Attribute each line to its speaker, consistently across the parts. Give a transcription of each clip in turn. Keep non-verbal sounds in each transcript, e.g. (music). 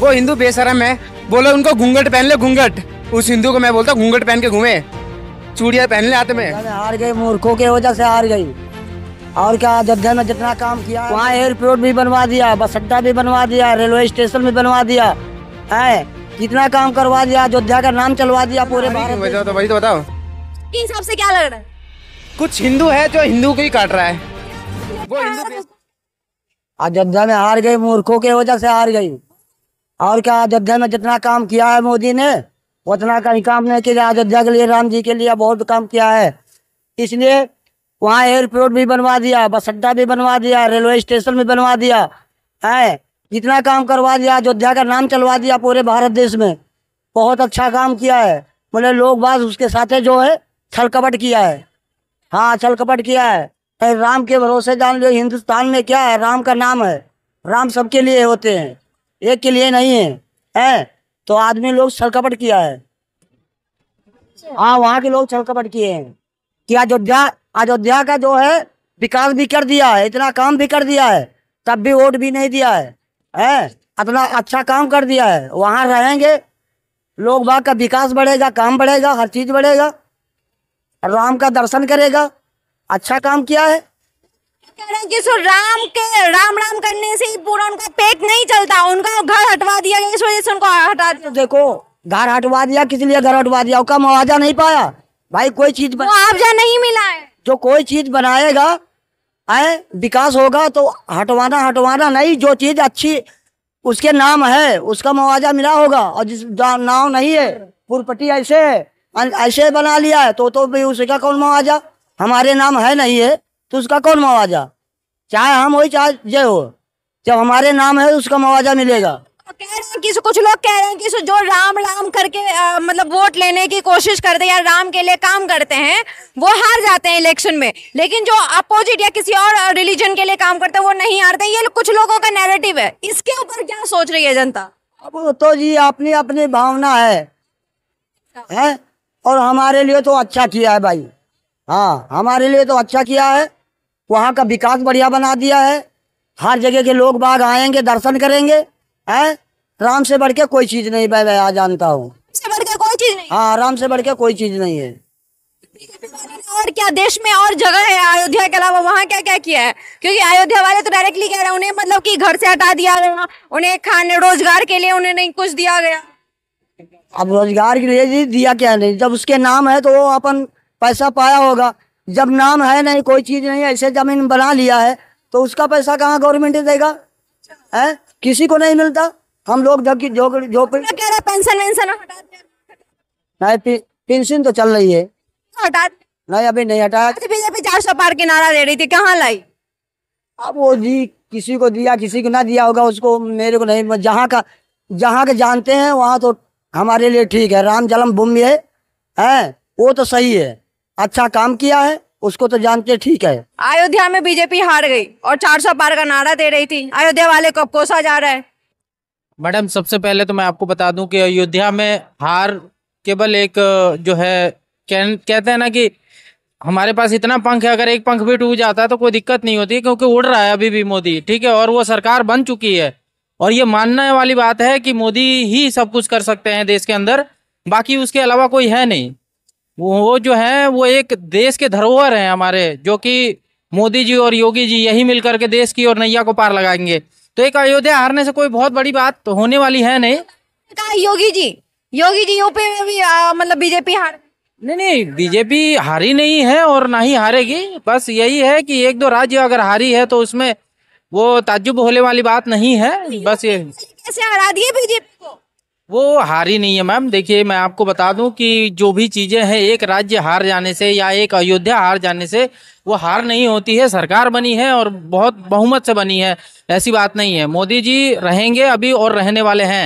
Speaker 1: वो हिंदू बेसरम है बोले उनको घूंघट पहन ले घूंघट उस हिंदू को मैं बोलता हूँ घूंघट पहन के घूमे चूड़िया पहन ले हाथ में
Speaker 2: हार गई मूर्खों के वजह से हार गई और क्या अयोध्या में जितना काम किया वहाँ एयरपोर्ट भी बनवा दिया बस अड्डा भी बनवा दिया रेलवे स्टेशन भी बनवा दिया है कितना काम करवा दिया अयोध्या का नाम चलवा दिया पूरे भारत तो वही तो बताओ से क्या लग रहा है कुछ हिंदू है जो हिंदू को ही काट रहा है (laughs) अयोध्या में हार गई मूर्खों के वजह से हार गई और क्या अयोध्या में जितना काम किया है मोदी ने उतना कहीं काम नहीं किया अयोध्या के लिए राम जी के लिए बहुत काम किया है इसलिए वहाँ एयरपोर्ट भी बनवा दिया बस अड्डा भी बनवा दिया रेलवे स्टेशन भी बनवा दिया है जितना काम करवा दिया अयोध्या का नाम चलवा दिया पूरे भारत देश में बहुत अच्छा काम किया है बोले लोग बात उसके साथ जो है छल कपट किया है हाँ छल कपट किया है राम के भरोसे जान लो हिंदुस्तान में क्या है राम का नाम है राम सबके लिए होते हैं एक के लिए नहीं है है तो आदमी लोग छलकपट किया है हाँ वहाँ के लोग छलकपट किए हैं कि अयोध्या अयोध्या का जो है विकास भी कर दिया है इतना काम भी कर दिया है तब भी वोट भी नहीं दिया है है इतना अच्छा काम कर दिया है वहाँ रहेंगे लोग बाग का विकास बढ़ेगा काम बढ़ेगा हर चीज़ बढ़ेगा राम का दर्शन करेगा अच्छा काम किया है
Speaker 3: कह रहे हैं कि राम के राम राम करने से ही पूरा उनका पेट नहीं चलता उनका घर हटवा दिया गया इस वजह से उनको हटा देखो
Speaker 2: घर हटवा दिया किस लिए घर हटवा दिया उसका मुआवजा नहीं पाया भाई कोई चीज मुआवजा नहीं मिला है जो कोई चीज बनाएगा आए विकास होगा तो हटवाना हटवाना नहीं जो चीज अच्छी उसके नाम है उसका मुआवजा मिला होगा और जिस नाम नहीं है पुरपट्टी ऐसे है ऐसे बना लिया है तो तो भी उसका कौन मुआवजा हमारे नाम है नहीं है तो उसका कौन मुआवजा चाहे हम हो चाहे जय हो जब हमारे नाम है उसका मुआवजा मिलेगा तो
Speaker 3: कह रहे हैं कि कुछ लोग कह रहे हैं कि जो राम राम करके आ, मतलब वोट लेने की कोशिश करते हैं या राम के लिए काम करते हैं वो हार जाते हैं इलेक्शन में लेकिन जो अपोजिट या किसी और रिलीजन के लिए काम करते हैं वो नहीं हारते ये कुछ लोगों का नैरेटिव है इसके ऊपर क्या सोच रही है जनता
Speaker 2: अब तो जी अपनी अपनी भावना है, है और हमारे लिए तो अच्छा किया है भाई हाँ हमारे लिए तो अच्छा किया है वहाँ का विकास बढ़िया बना दिया है हर जगह के लोग बाग आएंगे दर्शन करेंगे है राम से बढ़ के कोई चीज नहीं भाई मैं जानता हूँ हाँ राम से बढ़ के कोई चीज नहीं
Speaker 3: है और क्या देश में और जगह है अयोध्या के अलावा वहाँ क्या क्या किया है क्योंकि अयोध्या वाले तो डायरेक्टली कह रहे हैं उन्हें मतलब कि घर से हटा दिया गया उन्हें खाने रोजगार के लिए उन्हें नहीं कुछ दिया गया
Speaker 2: अब रोजगार के लिए दिया क्या नहीं जब उसके नाम है तो वो अपन पैसा पाया होगा जब नाम है नहीं कोई चीज नहीं ऐसे जमीन बना लिया है तो उसका पैसा कहाँ गवर्नमेंट देगा है किसी को नहीं मिलता हम लोग जब पेंशन वेंशन नहीं पेंशन तो चल रही है हटा नहीं अभी नहीं हटा अच्छा,
Speaker 3: बीजेपी चार सौ पार की नारा दे रही थी कहाँ लाई
Speaker 2: अब वो जी किसी को दिया किसी को ना दिया होगा उसको मेरे को नहीं जहाँ का जहाँ के जानते हैं वहाँ तो हमारे लिए ठीक है राम जन्म भूमि है वो तो सही है अच्छा काम किया है उसको तो जानते ठीक है
Speaker 3: अयोध्या में बीजेपी हार गई और 400 पार का नारा दे रही थी अयोध्या वाले को कोसा जा रहा है
Speaker 4: मैडम सबसे पहले तो मैं आपको बता दूं कि अयोध्या में हार केवल एक जो है कहते हैं ना कि हमारे पास इतना पंख है अगर एक पंख भी टूट जाता है तो कोई दिक्कत नहीं होती क्योंकि उड़ रहा है अभी भी मोदी ठीक है और वो सरकार बन चुकी है और ये मानने वाली बात है कि मोदी ही सब कुछ कर सकते हैं देश के अंदर बाकी उसके अलावा कोई है नहीं वो जो है वो एक देश के धरोहर हैं हमारे जो कि मोदी जी और योगी जी यही मिलकर के देश की और नैया को पार लगाएंगे तो एक अयोध्या हारने से कोई बहुत बड़ी बात तो होने वाली है नहीं योगी जी योगी जी यूपी में भी मतलब बीजेपी हार नहीं नहीं बीजेपी हारी नहीं है और ना ही हारेगी बस यही है कि एक दो राज्य अगर हारी है तो उसमें वो ताजुब होने वाली बात नहीं है बस ये कैसे हरा
Speaker 3: दिए बीजेपी
Speaker 4: को वो हारी नहीं है मैम देखिए मैं आपको बता दूं कि जो भी चीज़ें हैं एक राज्य हार जाने से या एक अयोध्या हार जाने से वो हार नहीं होती है सरकार बनी है और बहुत बहुमत से बनी है ऐसी बात नहीं है मोदी जी रहेंगे अभी और रहने वाले हैं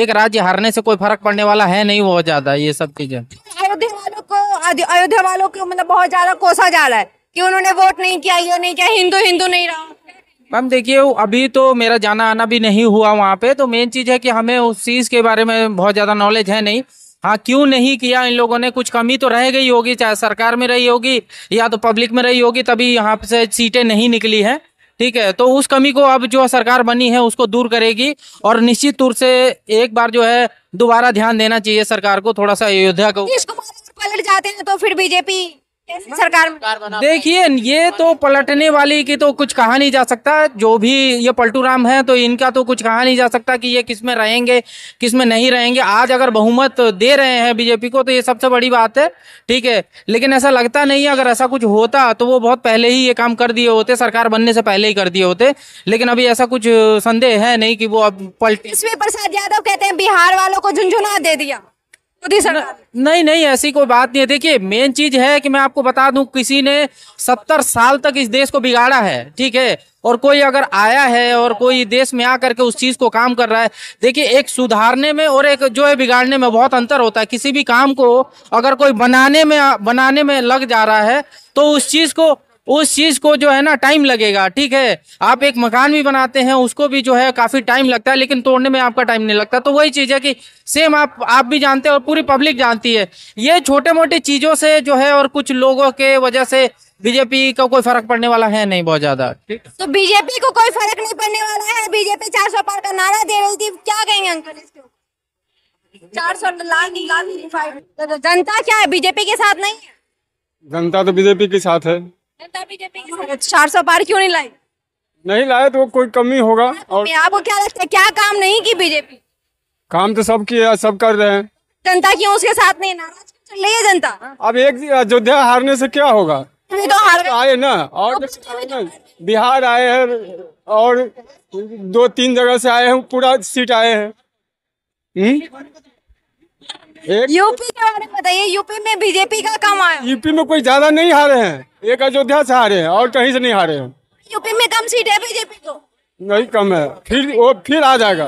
Speaker 4: एक राज्य हारने से कोई फर्क पड़ने वाला है नहीं बहुत ज्यादा ये सब चीजें अयोध्या
Speaker 3: वालों को अयोध्या वालों को मतलब बहुत ज्यादा कोसा जा रहा है कि उन्होंने वोट नहीं किया ये नहीं किया हिंदू हिंदू नहीं रहा
Speaker 4: मैम देखिए अभी तो मेरा जाना आना भी नहीं हुआ वहाँ पे तो मेन चीज़ है कि हमें उस चीज़ के बारे में बहुत ज़्यादा नॉलेज है नहीं हाँ क्यों नहीं किया इन लोगों ने कुछ कमी तो रह गई होगी चाहे सरकार में रही होगी या तो पब्लिक में रही होगी तभी यहाँ से सीटें नहीं निकली हैं ठीक है तो उस कमी को अब जो सरकार बनी है उसको दूर करेगी और निश्चित तौर से एक बार जो है दोबारा ध्यान देना चाहिए सरकार को थोड़ा सा अयोध्या को
Speaker 3: पलट जाते हैं तो फिर बीजेपी सरकार देखिए
Speaker 4: ये तो पलटने वाली की तो कुछ कहा नहीं जा सकता जो भी ये पलटू राम है तो इनका तो कुछ कहा नहीं जा सकता कि ये किस में रहेंगे किस में नहीं रहेंगे आज अगर बहुमत दे रहे हैं बीजेपी को तो ये सबसे बड़ी बात है ठीक है लेकिन ऐसा लगता नहीं है अगर ऐसा कुछ होता तो वो बहुत पहले ही ये काम कर दिए होते सरकार बनने से पहले ही कर दिए होते लेकिन अभी ऐसा कुछ संदेह है नहीं की वो अब पलटे
Speaker 3: प्रसाद यादव कहते हैं बिहार वालों को झुंझुना दे दिया मोदी सरकार नहीं नहीं ऐसी कोई बात
Speaker 4: नहीं है देखिए मेन चीज है कि मैं आपको बता दूं किसी ने सत्तर साल तक इस देश को बिगाड़ा है ठीक है और कोई अगर आया है और कोई देश में आकर के उस चीज को काम कर रहा है देखिए एक सुधारने में और एक जो है बिगाड़ने में बहुत अंतर होता है किसी भी काम को अगर कोई बनाने में बनाने में लग जा रहा है तो उस चीज को उस चीज़ को जो है ना टाइम लगेगा ठीक है आप एक मकान भी बनाते हैं उसको भी जो है काफ़ी टाइम लगता है लेकिन तोड़ने में आपका टाइम नहीं लगता तो वही चीज़ है कि सेम आप आप भी जानते हैं और पूरी पब्लिक जानती है ये छोटे मोटे चीज़ों से जो है और कुछ लोगों के वजह से बीजेपी का कोई फर्क पड़ने वाला है नहीं बहुत ज्यादा
Speaker 3: तो बीजेपी को कोई फर्क नहीं पड़ने वाला है बीजेपी चार सौ पार का नारा दे रही थी क्या कहेंगे अंकल चार सौ जनता क्या है बीजेपी के साथ नहीं
Speaker 5: जनता तो बीजेपी के साथ है
Speaker 3: बीजेपी हाँ, चार सौ पार क्यों नहीं लाई
Speaker 5: नहीं लाए तो कोई कमी होगा तो
Speaker 3: और आपको क्या लगता है क्या काम नहीं की बीजेपी
Speaker 5: काम तो सब किया सब कर रहे हैं
Speaker 3: जनता क्यों उसके साथ नहीं नाराज चल रही है जनता
Speaker 5: अब एक अयोध्या हारने से क्या होगा तो हार आए ना
Speaker 3: और तो हाँ,
Speaker 5: बिहार आए हैं और दो तीन जगह से आए हैं पूरा सीट आए हैं हम्म? यूपी के
Speaker 3: बारे में बताइए यूपी में बीजेपी का काम आया
Speaker 5: यूपी में कोई ज्यादा नहीं हारे हैं एक अयोध्या से हारे हैं और कहीं से नहीं हारे हैं
Speaker 3: यूपी में कम सीट है बीजेपी को
Speaker 5: नहीं कम है फिर वो फिर आ जाएगा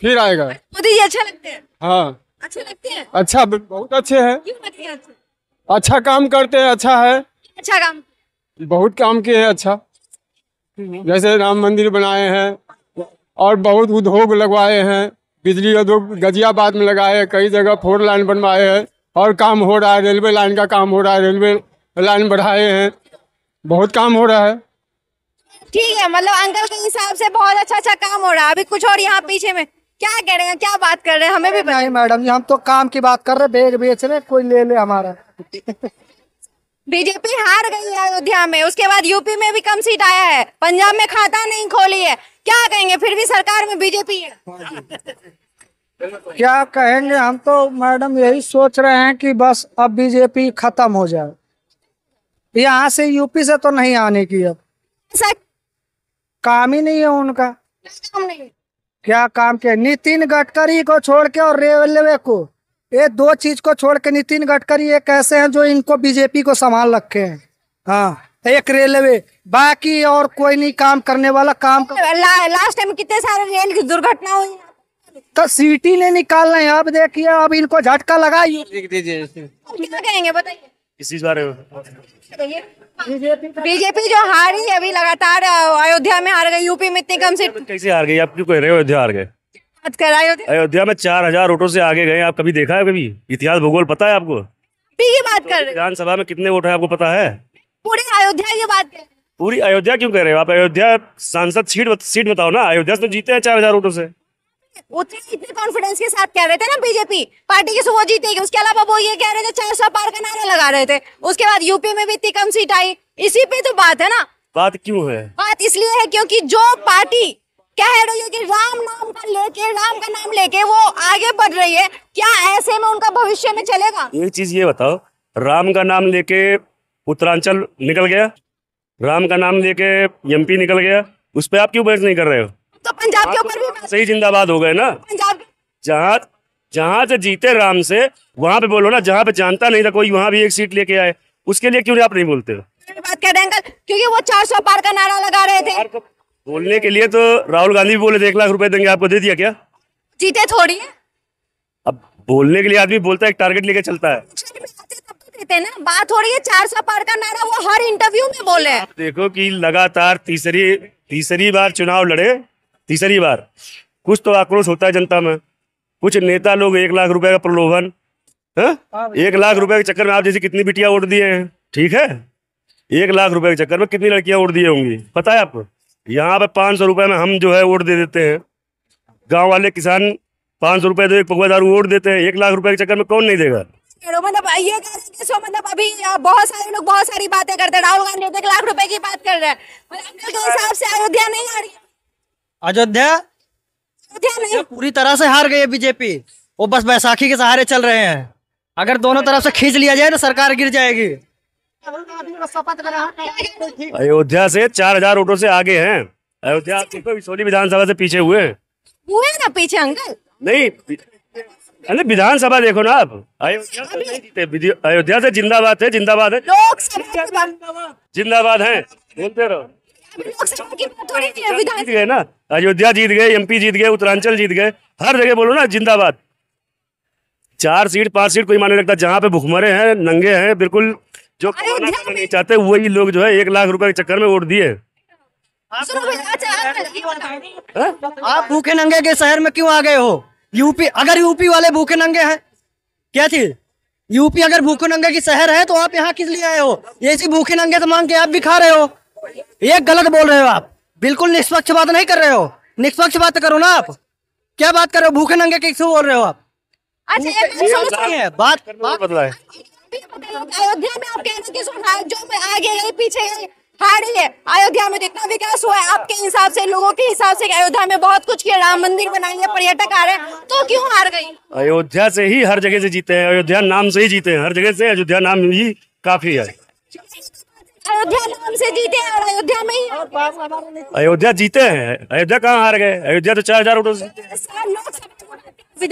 Speaker 5: फिर आएगा
Speaker 3: मोदी जी अच्छा लगते हैं
Speaker 5: हाँ अच्छे लगते हैं अच्छा बहुत अच्छे हैं है? अच्छा काम करते हैं अच्छा है अच्छा काम बहुत काम किए हैं अच्छा हम्म। जैसे राम मंदिर बनाए हैं और बहुत उद्योग लगवाए हैं बिजली उद्योग गजियाबाद में लगाए हैं कई जगह फोर लाइन बनवाए हैं और काम हो रहा है रेलवे लाइन का काम हो रहा है रेलवे लाइन बढ़ाए हैं बहुत काम हो रहा है
Speaker 3: ठीक है मतलब अंकल के हिसाब से बहुत अच्छा अच्छा काम हो रहा है अभी कुछ और यहाँ पीछे में क्या कह रहे हैं क्या बात कर रहे हैं हमें भी
Speaker 2: नहीं मैडम जी हम तो काम की बात कर रहे बेग बेच रहे कोई ले ले हमारा
Speaker 3: बीजेपी हार गई है अयोध्या में उसके बाद यूपी में भी कम सीट आया है पंजाब में खाता नहीं खोली है क्या कहेंगे फिर भी सरकार में बीजेपी है
Speaker 2: क्या कहेंगे हम तो मैडम यही सोच रहे हैं कि बस अब बीजेपी खत्म हो जाए यहाँ से यूपी से तो नहीं आने की अब काम ही नहीं है उनका काम नहीं क्या काम के नितिन गडकरी को छोड़ के और रेलवे को ये दो चीज को छोड़ के नितिन गडकरी एक ऐसे हैं जो इनको बीजेपी को संभाल रखे हैं हाँ एक रेलवे बाकी और कोई नहीं काम करने वाला काम
Speaker 3: कर... ला, लास्ट टाइम कितने सारे रेल की दुर्घटना हुई
Speaker 2: तो सीटी ने निकालना है अब देखिए अब इनको झटका लगाइए
Speaker 3: बताइए इस बारे में बीजेपी जो हारी अभी लगातार अयोध्या में हार गई यूपी में इतनी कम सीट कैसे
Speaker 6: हार गई आप क्यों कह रहे हो अयोध्या हार गए अयोध्या में चार हजार वोटों से आगे गए आप कभी देखा है कभी इतिहास भूगोल पता है आपको
Speaker 3: ये बात कर रहे
Speaker 6: विधानसभा में कितने वोट है आपको पता है
Speaker 3: पूरी अयोध्या ये बात कर
Speaker 6: पूरी अयोध्या क्यों कह रहे हो आप अयोध्या सांसद सीट सीट बताओ ना अयोध्या से तो जीते हैं चार हजार वोटों से
Speaker 3: इतने कॉन्फिडेंस के साथ कह रहे थे ना बीजेपी पार्टी की वो जीतेगी उसके अलावा वो ये कह रहे थे चार सौ पार का नारा लगा रहे थे उसके बाद यूपी में भी इतनी कम सीट आई इसी पे तो बात है ना
Speaker 6: बात क्यों है
Speaker 3: बात इसलिए है क्योंकि जो पार्टी कह रही है कि राम नाम का लेके राम का नाम लेके वो आगे बढ़ रही है क्या ऐसे में उनका भविष्य में चलेगा
Speaker 6: एक चीज ये बताओ राम का नाम लेके उत्तरांचल निकल गया राम का नाम लेके एमपी निकल गया उस पर आप क्यों बहस नहीं कर रहे हो तो पंजाब के हाँ, ऊपर भी सही जिंदाबाद हो गए ना तो पंजाब जहाँ जहाँ से जीते राम से वहाँ पे बोलो ना जहाँ पे जानता नहीं था कोई वहाँ भी एक सीट लेके आए उसके लिए क्यों आप नहीं बोलते हो
Speaker 3: बात कह अंकल क्योंकि वो सौ पार का नारा लगा रहे थे
Speaker 6: बोलने के लिए तो राहुल गांधी भी बोले थे एक लाख रुपए देंगे आपको दे दिया क्या
Speaker 3: जीते थोड़ी है
Speaker 6: अब बोलने के लिए आदमी बोलता है एक टारगेट लेके चलता है
Speaker 3: तो ना बात हो रही है चार सौ पार का नारा वो हर इंटरव्यू में बोले
Speaker 6: देखो कि लगातार तीसरी तीसरी बार चुनाव लड़े तीसरी बार कुछ तो आक्रोश होता है जनता में कुछ नेता लोग एक लाख रुपए का प्रलोभन हाँ? हाँ, एक लाख रुपए के चक्कर में आप जैसे कितनी बिटिया वोट दिए हैं ठीक है एक लाख रुपए के चक्कर में कितनी लड़कियां उड़ दिए होंगी पता है आपको यहाँ पे पाँच सौ रुपये में हम जो है वोट दे देते हैं गांव वाले किसान पाँच सौ रुपये दो एक पकवा दारू वोट देते हैं एक लाख रुपए के चक्कर में कौन नहीं देगा
Speaker 3: मतलब ये मतलब अभी बहुत सारे लोग बहुत सारी बातें करते हैं राहुल गांधी एक लाख रुपए की बात कर रहे हैं तो हाँ। हिसाब से अयोध्या नहीं आ रही
Speaker 2: अयोध्या पूरी तरह से हार गई है बीजेपी वो बस बैसाखी के सहारे चल रहे हैं अगर दोनों तरफ से खींच लिया
Speaker 6: जाए तो सरकार गिर जाएगी अयोध्या से चार हजार वोटों से आगे हैं अयोध्या सोनी विधानसभा से पीछे हुए
Speaker 3: हुए ना पीछे
Speaker 6: अंकल नहीं अरे विधानसभा देखो ना आप अयोध्या तो अयोध्या से जिंदाबाद है जिंदाबाद है जिंदाबाद है बोलते रहो जीत गए ना अयोध्या जीत गए एमपी जीत गए उत्तरांचल जीत गए हर जगह बोलो ना जिंदाबाद चार सीट पांच सीट कोई माने लगता जहाँ पे भुखमरे हैं नंगे हैं बिल्कुल जो नहीं चाहते वही लोग जो है एक लाख रुपए के चक्कर में वोट दिए
Speaker 2: आप भूखे नंगे के शहर में हाँ? क्यों आ गए हो यूपी अगर यूपी वाले भूखे नंगे हैं क्या थी यूपी अगर भूखे नंगे की शहर है तो आप यहाँ किस लिए आए हो ये भूखे नंगे से मांग के आप भी खा रहे हो ये गलत बोल रहे हो आप बिल्कुल निष्पक्ष बात नहीं कर रहे हो निष्पक्ष बात करो ना आप क्या बात कर रहे हो भूखे नंगे कैसे बोल रहे हो आप
Speaker 3: अच्छा, बात
Speaker 2: बदला
Speaker 6: है
Speaker 3: अयोध्या में है अयोध्या में जितना विकास हुआ है आपके हिसाब से लोगों के हिसाब से अयोध्या में बहुत कुछ किया राम मंदिर बनाएंगे पर्यटक आ रहे हैं तो क्यों हार गई
Speaker 6: अयोध्या से ही हर जगह से जीते हैं अयोध्या नाम से ही जीते हैं हर जगह से अयोध्या नाम ही काफी है
Speaker 3: अयोध्या नाम से जीते और अयोध्या में ही
Speaker 6: अयोध्या जीते हैं अयोध्या कहाँ हार गए अयोध्या तो चार हजार वोटों से
Speaker 3: तो-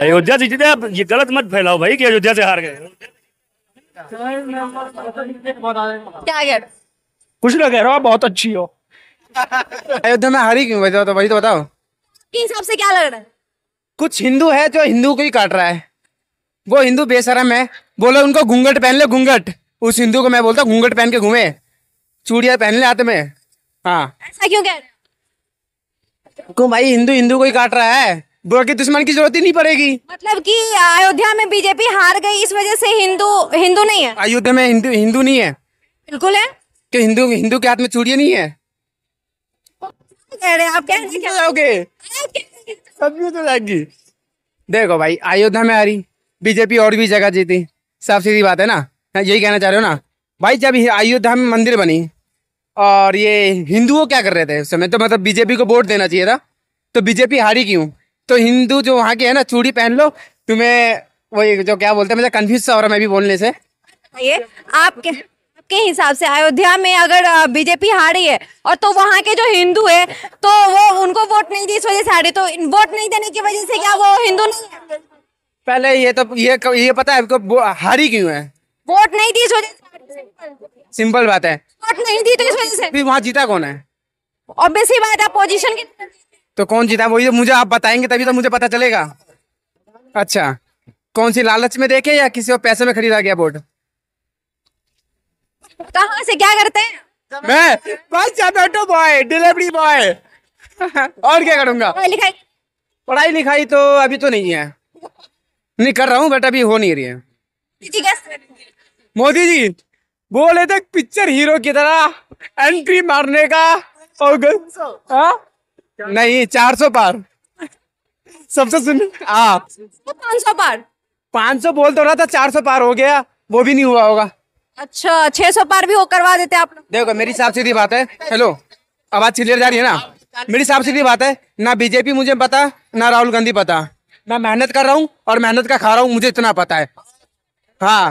Speaker 3: अयोध्या
Speaker 6: जीते आप ये गलत मत फैलाओ भाई कि अयोध्या से हार गए
Speaker 2: क्या कह
Speaker 1: कुछ ना कह रहा हो बहुत अच्छी हो अयोध्या में हारी क्यों तो भाई तो बताओ
Speaker 3: हिसाब से क्या लग रहा है
Speaker 1: कुछ हिंदू है जो हिंदू को ही काट रहा है वो हिंदू बेशरम है बोलो उनको घूंघट पहन ले घूंघट उस हिंदू को मैं बोलता घूंघट पहन के घूमे चूड़िया पहन ले हाथ में हाँ ऐसा क्यों कह भाई हिंदू हिंदू को ही काट रहा है बुरा के दुश्मन की जरूरत ही नहीं पड़ेगी
Speaker 3: मतलब कि अयोध्या में बीजेपी हार
Speaker 1: गई इस वजह से हिंदू हिंदू नहीं है अयोध्या में हिंदू हिंदू नहीं है बिल्कुल है क्यों हिंदू हिंदू के हाथ में चूड़िया नहीं है कह रहे आप कैसे सब्जी तो, तो जाएगी देखो भाई अयोध्या में हारी बीजेपी और भी जगह जीती साफ सीधी बात है ना यही कहना चाह रहे हो ना भाई जब अयोध्या में मंदिर बनी और ये हिंदुओं क्या कर रहे थे उस समय तो मतलब बीजेपी को वोट देना चाहिए था तो बीजेपी हारी क्यों तो हिंदू जो वहाँ के है ना चूड़ी पहन लो तुम्हें वही जो क्या बोलते हैं मतलब कन्फ्यूज सा हो रहा मैं भी बोलने से
Speaker 3: ये आपके आपके हिसाब से अयोध्या में अगर बीजेपी हारी है और तो वहाँ के जो हिंदू है तो वो उनको वोट नहीं दी इस वजह से हारी तो वोट नहीं देने की वजह से क्या वो हिंदू नहीं है पहले ये तो ये ये पता
Speaker 1: है आपको हारी क्यों है
Speaker 3: वोट नहीं दी इस वजह
Speaker 1: से सिंपल बात है
Speaker 3: वोट नहीं दी तो इस वजह से
Speaker 1: फिर वहाँ जीता कौन है
Speaker 3: ऑब्वियसली बात है पोजीशन की
Speaker 1: तो कौन जीता वही तो मुझे आप बताएंगे तभी तो मुझे पता चलेगा अच्छा कौन सी लालच में देखे या किसी और पैसे में खरीदा गया वोट
Speaker 3: कहाँ से क्या करते हैं
Speaker 1: मैं बस जोमेटो बॉय डिलीवरी बॉय और क्या करूंगा पढ़ाई लिखाई तो अभी तो नहीं है नहीं कर रहा हूँ बट अभी हो नहीं रही है मोदी जी बोले थे पिक्चर हीरो की तरह एंट्री मारने का और हाँ नहीं चार सौ पार सबसे सुन आप पाँच सौ पार पाँच सौ बोल तो रहा था चार सौ पार हो गया वो भी नहीं हुआ होगा अच्छा छह सौ पार भी वो करवा देते आप देखो मेरी साफ सीधी बात है हेलो आवाज क्लियर जा रही है ना मेरी साफ सीधी बात है ना बीजेपी मुझे पता ना राहुल गांधी पता मैं मेहनत कर रहा हूँ और मेहनत का खा रहा हूँ मुझे इतना पता है हाँ